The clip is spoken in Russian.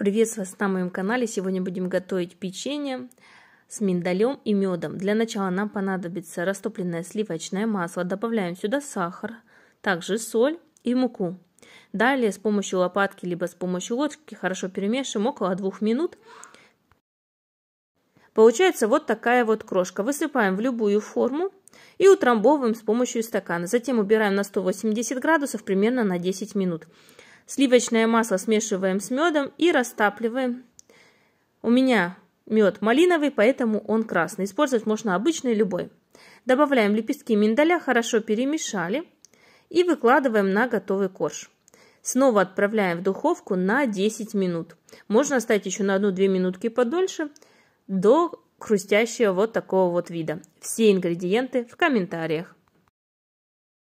Приветствую вас на моем канале. Сегодня будем готовить печенье с миндалем и медом. Для начала нам понадобится растопленное сливочное масло. Добавляем сюда сахар, также соль и муку. Далее с помощью лопатки либо с помощью ложки хорошо перемешиваем около двух минут. Получается вот такая вот крошка. Высыпаем в любую форму и утрамбовываем с помощью стакана. Затем убираем на 180 градусов примерно на 10 минут. Сливочное масло смешиваем с медом и растапливаем. У меня мед малиновый, поэтому он красный. Использовать можно обычный, любой. Добавляем лепестки миндаля, хорошо перемешали и выкладываем на готовый корж. Снова отправляем в духовку на 10 минут. Можно оставить еще на 1-2 минутки подольше до хрустящего вот такого вот вида. Все ингредиенты в комментариях.